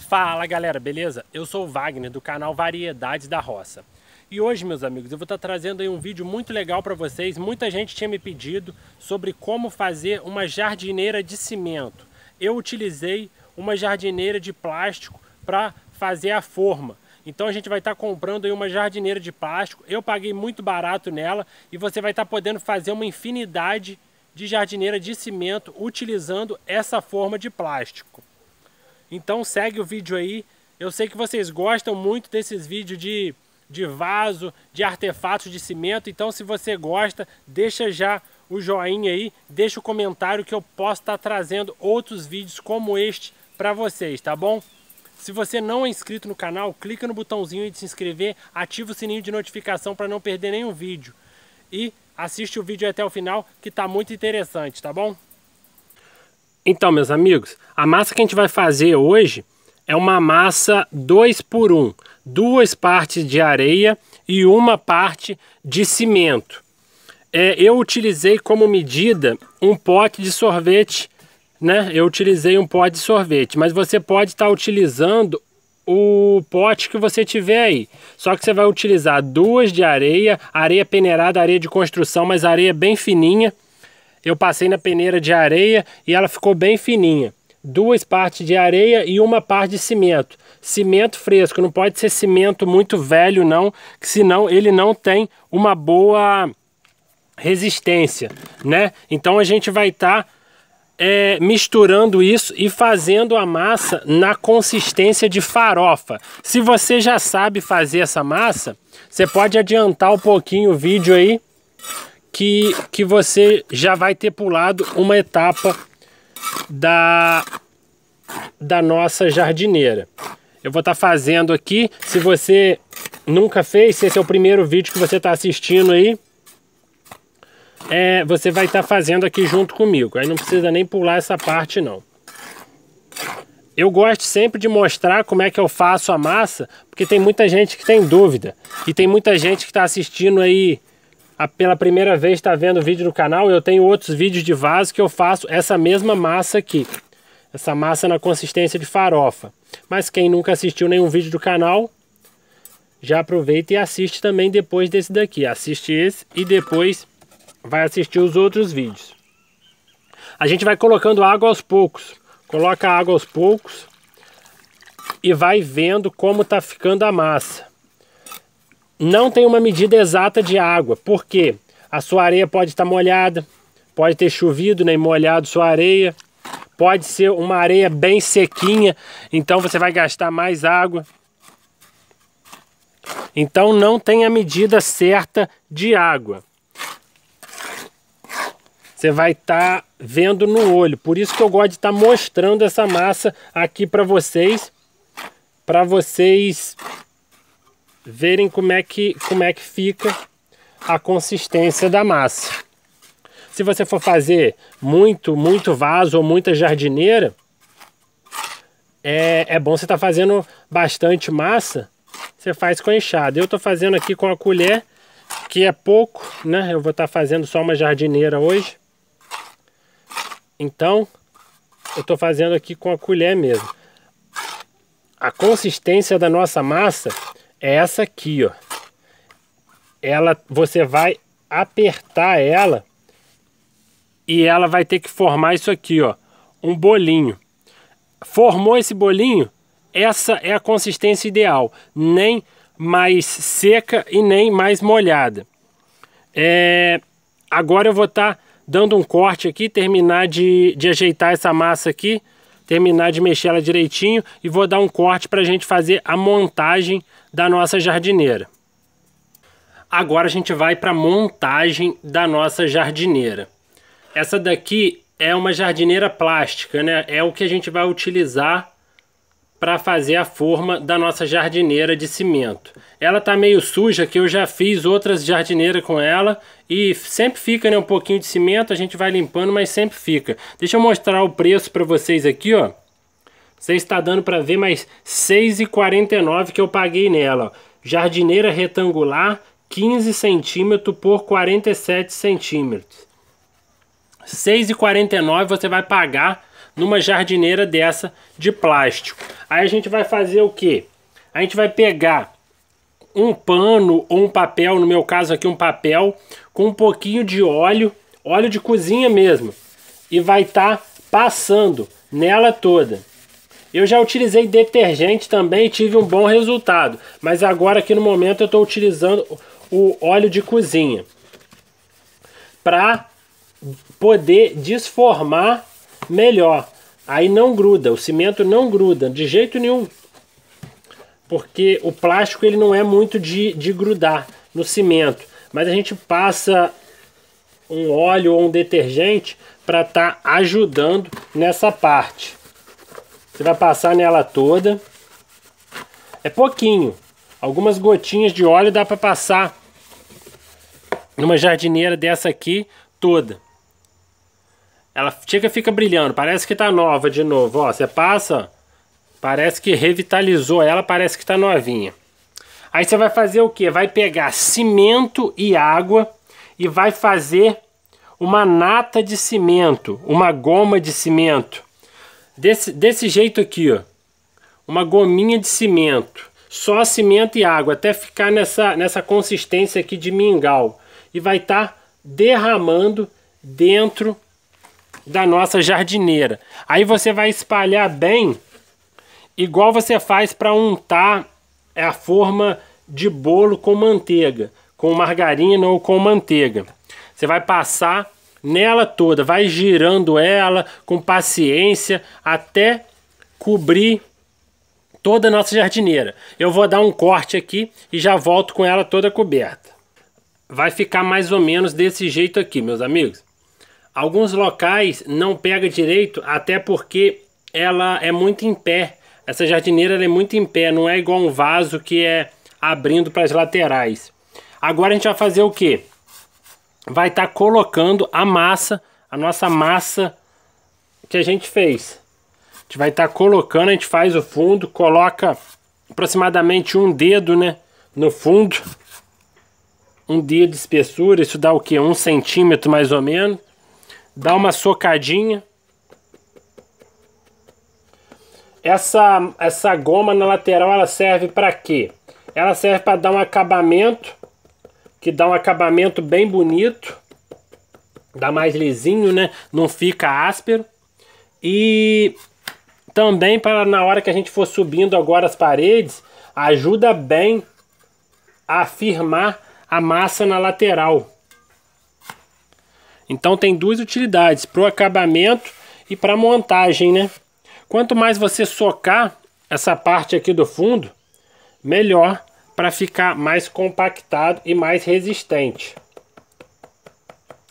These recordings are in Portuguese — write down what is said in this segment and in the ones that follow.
Fala galera, beleza? Eu sou o Wagner do canal Variedades da Roça. E hoje, meus amigos, eu vou estar tá trazendo aí um vídeo muito legal para vocês. Muita gente tinha me pedido sobre como fazer uma jardineira de cimento. Eu utilizei uma jardineira de plástico para fazer a forma. Então a gente vai estar tá comprando aí uma jardineira de plástico. Eu paguei muito barato nela e você vai estar tá podendo fazer uma infinidade de jardineira de cimento utilizando essa forma de plástico. Então segue o vídeo aí. Eu sei que vocês gostam muito desses vídeos de, de vaso, de artefatos de cimento. Então se você gosta, deixa já o joinha aí, deixa o comentário que eu posso estar tá trazendo outros vídeos como este para vocês, tá bom? Se você não é inscrito no canal, clica no botãozinho de se inscrever, ativa o sininho de notificação para não perder nenhum vídeo. E assiste o vídeo até o final que está muito interessante, tá bom? Então, meus amigos, a massa que a gente vai fazer hoje é uma massa 2 por 1, um, duas partes de areia e uma parte de cimento. É, eu utilizei como medida um pote de sorvete, né? Eu utilizei um pote de sorvete, mas você pode estar tá utilizando o pote que você tiver aí. Só que você vai utilizar duas de areia, areia peneirada, areia de construção, mas areia bem fininha eu passei na peneira de areia e ela ficou bem fininha. Duas partes de areia e uma parte de cimento. Cimento fresco, não pode ser cimento muito velho não, senão ele não tem uma boa resistência, né? Então a gente vai estar tá, é, misturando isso e fazendo a massa na consistência de farofa. Se você já sabe fazer essa massa, você pode adiantar um pouquinho o vídeo aí que, que você já vai ter pulado uma etapa da, da nossa jardineira. Eu vou estar tá fazendo aqui, se você nunca fez, se esse é o primeiro vídeo que você está assistindo aí, é, você vai estar tá fazendo aqui junto comigo. Aí não precisa nem pular essa parte não. Eu gosto sempre de mostrar como é que eu faço a massa, porque tem muita gente que tem dúvida. E tem muita gente que está assistindo aí pela primeira vez está vendo o vídeo do canal, eu tenho outros vídeos de vaso que eu faço essa mesma massa aqui. Essa massa na consistência de farofa. Mas quem nunca assistiu nenhum vídeo do canal, já aproveita e assiste também depois desse daqui. Assiste esse e depois vai assistir os outros vídeos. A gente vai colocando água aos poucos. Coloca água aos poucos e vai vendo como está ficando a massa não tem uma medida exata de água, porque a sua areia pode estar molhada, pode ter chovido né, e molhado sua areia, pode ser uma areia bem sequinha, então você vai gastar mais água. Então não tem a medida certa de água. Você vai estar tá vendo no olho. Por isso que eu gosto de estar tá mostrando essa massa aqui para vocês, para vocês verem como é que, como é que fica a consistência da massa. Se você for fazer muito, muito vaso ou muita jardineira, é, é bom você estar tá fazendo bastante massa, você faz com a enxada. Eu estou fazendo aqui com a colher, que é pouco, né? Eu vou estar tá fazendo só uma jardineira hoje. Então, eu estou fazendo aqui com a colher mesmo. A consistência da nossa massa é essa aqui, ó. Ela, você vai apertar ela e ela vai ter que formar isso aqui, ó, um bolinho. Formou esse bolinho? Essa é a consistência ideal, nem mais seca e nem mais molhada. É, agora eu vou estar tá dando um corte aqui, terminar de, de ajeitar essa massa aqui terminar de mexer ela direitinho e vou dar um corte para a gente fazer a montagem da nossa jardineira. Agora a gente vai para a montagem da nossa jardineira. Essa daqui é uma jardineira plástica, né? É o que a gente vai utilizar para fazer a forma da nossa jardineira de cimento. Ela tá meio suja que eu já fiz outras jardineiras com ela e sempre fica né, um pouquinho de cimento, a gente vai limpando, mas sempre fica. Deixa eu mostrar o preço para vocês aqui, ó. Você está dando para ver mais 6,49 que eu paguei nela. Ó. Jardineira retangular, 15 centímetros por 47 centímetros. 6,49 você vai pagar numa jardineira dessa de plástico. Aí a gente vai fazer o que? A gente vai pegar um pano ou um papel, no meu caso aqui um papel, com um pouquinho de óleo, óleo de cozinha mesmo, e vai estar tá passando nela toda. Eu já utilizei detergente também e tive um bom resultado, mas agora aqui no momento eu estou utilizando o óleo de cozinha para poder desformar melhor. Aí não gruda, o cimento não gruda de jeito nenhum, porque o plástico ele não é muito de, de grudar no cimento. Mas a gente passa um óleo ou um detergente para estar tá ajudando nessa parte. Você vai passar nela toda. É pouquinho. Algumas gotinhas de óleo dá para passar numa jardineira dessa aqui toda. Ela chega e fica brilhando, parece que tá nova de novo, ó, você passa, parece que revitalizou ela, parece que tá novinha. Aí você vai fazer o que? Vai pegar cimento e água e vai fazer uma nata de cimento, uma goma de cimento. Desse, desse jeito aqui, ó. Uma gominha de cimento. Só cimento e água, até ficar nessa, nessa consistência aqui de mingau. E vai estar tá derramando dentro da nossa jardineira. Aí você vai espalhar bem, igual você faz para untar a forma de bolo com manteiga, com margarina ou com manteiga. Você vai passar nela toda, vai girando ela com paciência até cobrir toda a nossa jardineira. Eu vou dar um corte aqui e já volto com ela toda coberta. Vai ficar mais ou menos desse jeito aqui, meus amigos. Alguns locais não pega direito, até porque ela é muito em pé. Essa jardineira é muito em pé, não é igual um vaso que é abrindo para as laterais. Agora a gente vai fazer o que? Vai estar tá colocando a massa, a nossa massa que a gente fez. A gente vai estar tá colocando, a gente faz o fundo, coloca aproximadamente um dedo, né, no fundo. Um dedo de espessura, isso dá o que? Um centímetro mais ou menos dá uma socadinha. Essa, essa goma na lateral ela serve para quê? Ela serve para dar um acabamento, que dá um acabamento bem bonito, dá mais lisinho, né? Não fica áspero. E também para na hora que a gente for subindo agora as paredes, ajuda bem a firmar a massa na lateral. Então tem duas utilidades, para o acabamento e para montagem, né? Quanto mais você socar essa parte aqui do fundo, melhor para ficar mais compactado e mais resistente.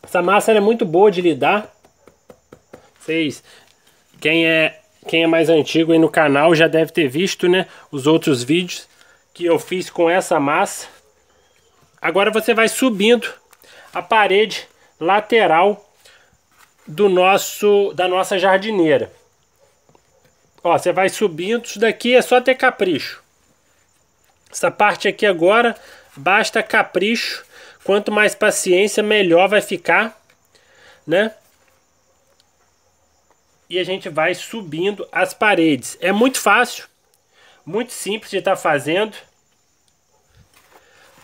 Essa massa é muito boa de lidar. Vocês, quem é, quem é mais antigo aí no canal já deve ter visto, né, os outros vídeos que eu fiz com essa massa. Agora você vai subindo a parede lateral do nosso da nossa jardineira. Ó, você vai subindo, isso daqui é só ter capricho. Essa parte aqui agora basta capricho. Quanto mais paciência, melhor vai ficar, né? E a gente vai subindo as paredes. É muito fácil, muito simples de estar tá fazendo.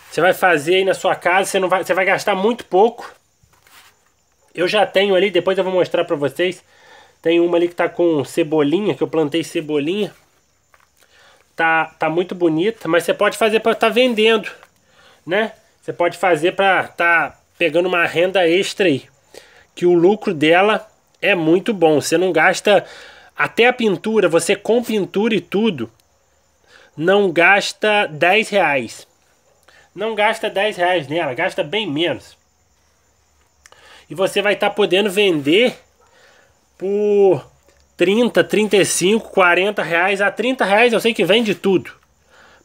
Você vai fazer aí na sua casa, você não vai, você vai gastar muito pouco. Eu já tenho ali, depois eu vou mostrar para vocês. Tem uma ali que tá com cebolinha, que eu plantei cebolinha. Tá, tá muito bonita, mas você pode fazer para estar tá vendendo, né? Você pode fazer para estar tá pegando uma renda extra aí. Que o lucro dela é muito bom. Você não gasta até a pintura, você com pintura e tudo, não gasta 10 reais. Não gasta 10 reais nela, gasta bem menos e você vai estar tá podendo vender por 30, 35, 40 reais. A 30 reais eu sei que vende tudo,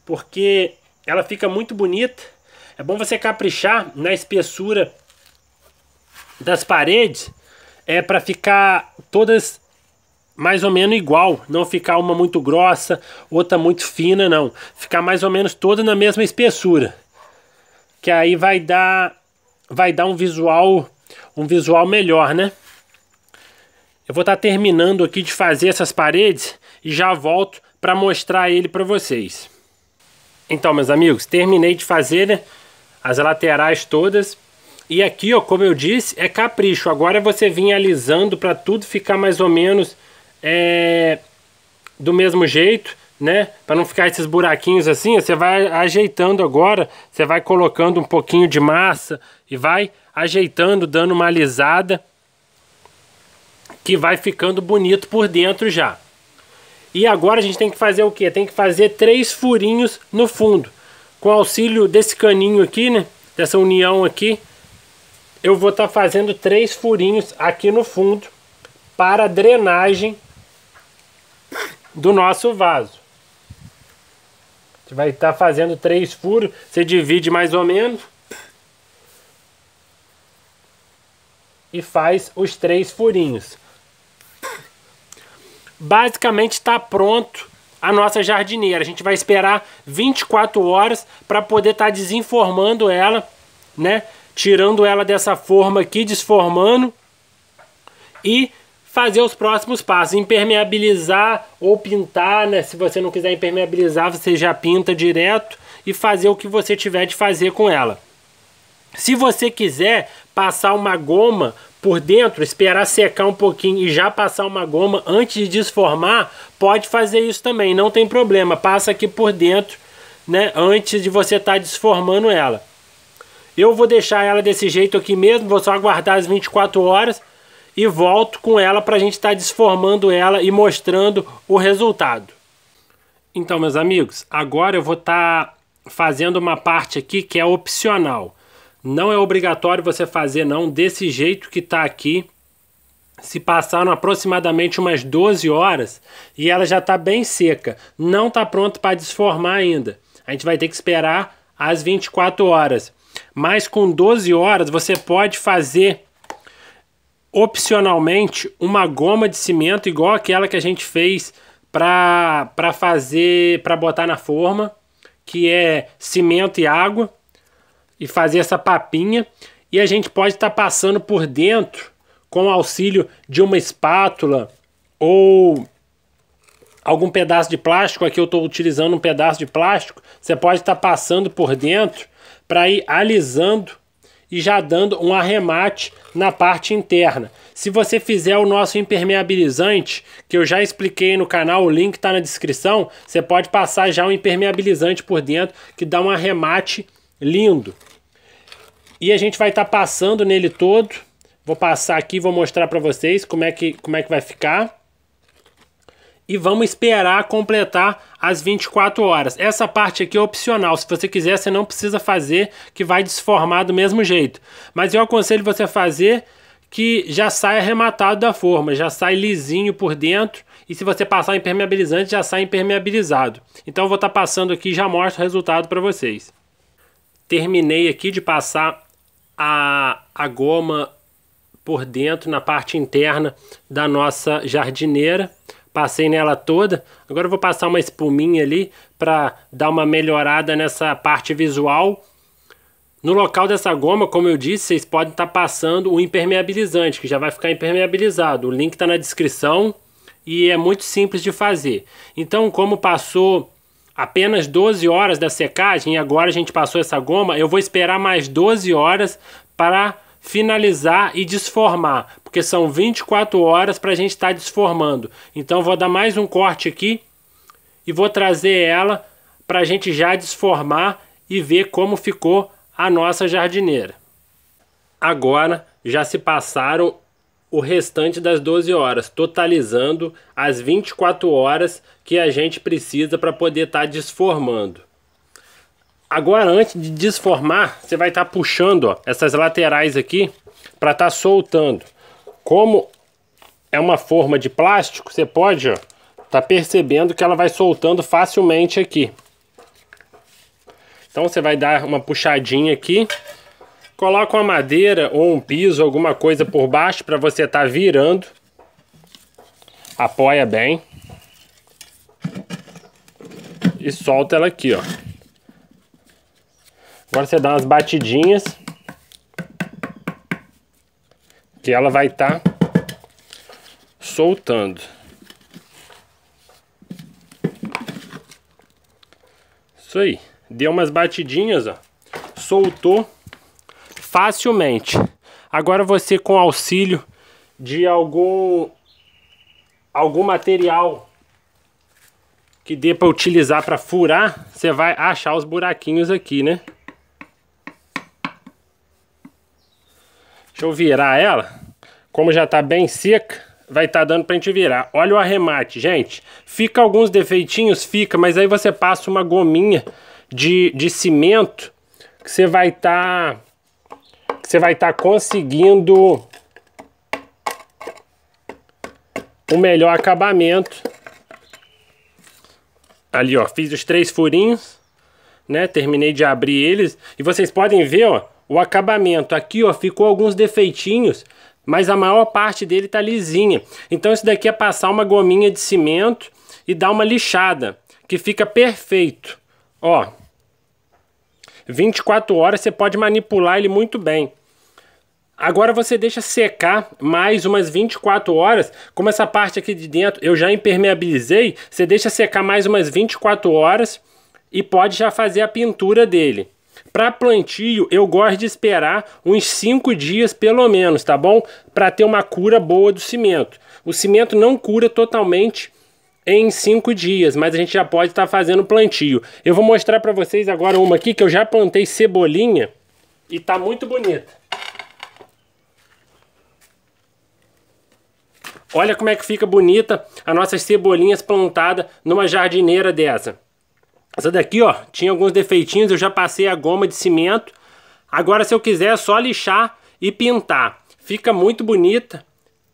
porque ela fica muito bonita. É bom você caprichar na espessura das paredes é para ficar todas mais ou menos igual, não ficar uma muito grossa, outra muito fina, não. Ficar mais ou menos toda na mesma espessura. Que aí vai dar vai dar um visual um visual melhor, né? Eu vou estar tá terminando aqui de fazer essas paredes e já volto para mostrar ele para vocês. Então, meus amigos, terminei de fazer né, as laterais todas. E aqui, ó, como eu disse, é capricho. Agora é você vem alisando para tudo ficar mais ou menos é, do mesmo jeito, né? Para não ficar esses buraquinhos assim, você vai ajeitando agora, você vai colocando um pouquinho de massa e vai ajeitando, dando uma alisada, que vai ficando bonito por dentro já. E agora a gente tem que fazer o que? Tem que fazer três furinhos no fundo. Com auxílio desse caninho aqui, né? Dessa união aqui, eu vou estar tá fazendo três furinhos aqui no fundo para drenagem do nosso vaso. A gente vai estar tá fazendo três furos, você divide mais ou menos e faz os três furinhos. Basicamente está pronto a nossa jardineira. A gente vai esperar 24 horas para poder estar tá desenformando ela, né? Tirando ela dessa forma aqui, desformando e fazer os próximos passos, impermeabilizar ou pintar, né? Se você não quiser impermeabilizar, você já pinta direto e fazer o que você tiver de fazer com ela. Se você quiser, passar uma goma por dentro, esperar secar um pouquinho e já passar uma goma antes de desformar, pode fazer isso também, não tem problema. Passa aqui por dentro, né, antes de você estar tá desformando ela. Eu vou deixar ela desse jeito aqui mesmo, vou só aguardar as 24 horas e volto com ela para a gente estar tá desformando ela e mostrando o resultado. Então, meus amigos, agora eu vou estar tá fazendo uma parte aqui que é opcional. Não é obrigatório você fazer não desse jeito que está aqui. Se passaram aproximadamente umas 12 horas e ela já está bem seca, não está pronto para desformar ainda. A gente vai ter que esperar as 24 horas. Mas com 12 horas você pode fazer opcionalmente uma goma de cimento igual aquela que a gente fez para fazer para botar na forma, que é cimento e água e fazer essa papinha. E a gente pode estar tá passando por dentro com auxílio de uma espátula ou algum pedaço de plástico. Aqui eu estou utilizando um pedaço de plástico. Você pode estar tá passando por dentro para ir alisando e já dando um arremate na parte interna. Se você fizer o nosso impermeabilizante, que eu já expliquei no canal, o link está na descrição, você pode passar já o um impermeabilizante por dentro, que dá um arremate lindo. E a gente vai estar tá passando nele todo. Vou passar aqui, vou mostrar para vocês como é, que, como é que vai ficar. E vamos esperar completar as 24 horas. Essa parte aqui é opcional. Se você quiser, você não precisa fazer, que vai desformar do mesmo jeito. Mas eu aconselho você fazer que já sai arrematado da forma, já sai lisinho por dentro e se você passar impermeabilizante já sai impermeabilizado. Então eu vou estar tá passando aqui e já mostro o resultado para vocês. Terminei aqui de passar a, a goma por dentro, na parte interna da nossa jardineira. Passei nela toda. Agora vou passar uma espuminha ali para dar uma melhorada nessa parte visual. No local dessa goma, como eu disse, vocês podem estar tá passando o impermeabilizante, que já vai ficar impermeabilizado. O link está na descrição e é muito simples de fazer. Então, como passou apenas 12 horas da secagem e agora a gente passou essa goma, eu vou esperar mais 12 horas para finalizar e desformar, porque são 24 horas para a gente estar tá desformando. Então vou dar mais um corte aqui e vou trazer ela para a gente já desformar e ver como ficou a nossa jardineira. Agora já se passaram o restante das 12 horas, totalizando as 24 horas que a gente precisa para poder estar tá desformando. Agora, antes de desformar, você vai estar tá puxando ó, essas laterais aqui para estar tá soltando. Como é uma forma de plástico, você pode tá percebendo que ela vai soltando facilmente aqui. Então você vai dar uma puxadinha aqui Coloca uma madeira ou um piso, alguma coisa por baixo para você estar tá virando. Apoia bem. E solta ela aqui, ó. Agora você dá umas batidinhas. Que ela vai estar tá soltando. Isso aí. Deu umas batidinhas, ó. Soltou facilmente. Agora você com auxílio de algum algum material que dê para utilizar para furar, você vai achar os buraquinhos aqui, né? Deixa eu virar ela. Como já tá bem seca, vai estar tá dando pra gente virar. Olha o arremate, gente. Fica alguns defeitinhos, fica, mas aí você passa uma gominha de, de cimento que você vai estar tá você vai estar tá conseguindo o melhor acabamento. Ali, ó, fiz os três furinhos, né? Terminei de abrir eles. E vocês podem ver, ó, o acabamento. Aqui, ó, ficou alguns defeitinhos, mas a maior parte dele tá lisinha. Então isso daqui é passar uma gominha de cimento e dar uma lixada, que fica perfeito. Ó, 24 horas você pode manipular ele muito bem. Agora você deixa secar mais umas 24 horas. Como essa parte aqui de dentro eu já impermeabilizei, você deixa secar mais umas 24 horas e pode já fazer a pintura dele. Para plantio, eu gosto de esperar uns 5 dias pelo menos, tá bom? Para ter uma cura boa do cimento. O cimento não cura totalmente em 5 dias, mas a gente já pode estar tá fazendo plantio. Eu vou mostrar para vocês agora uma aqui que eu já plantei cebolinha e tá muito bonita. Olha como é que fica bonita as nossas cebolinhas plantadas numa jardineira dessa. Essa daqui, ó, tinha alguns defeitinhos, eu já passei a goma de cimento. Agora, se eu quiser, é só lixar e pintar. Fica muito bonita,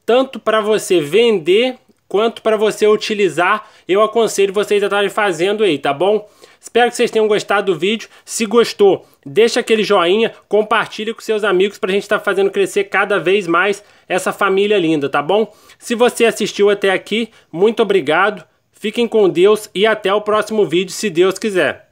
tanto para você vender quanto para você utilizar. Eu aconselho vocês a estarem fazendo aí, tá bom? Espero que vocês tenham gostado do vídeo. Se gostou, deixa aquele joinha, compartilha com seus amigos para a gente estar tá fazendo crescer cada vez mais essa família linda, tá bom? Se você assistiu até aqui, muito obrigado. Fiquem com Deus e até o próximo vídeo, se Deus quiser.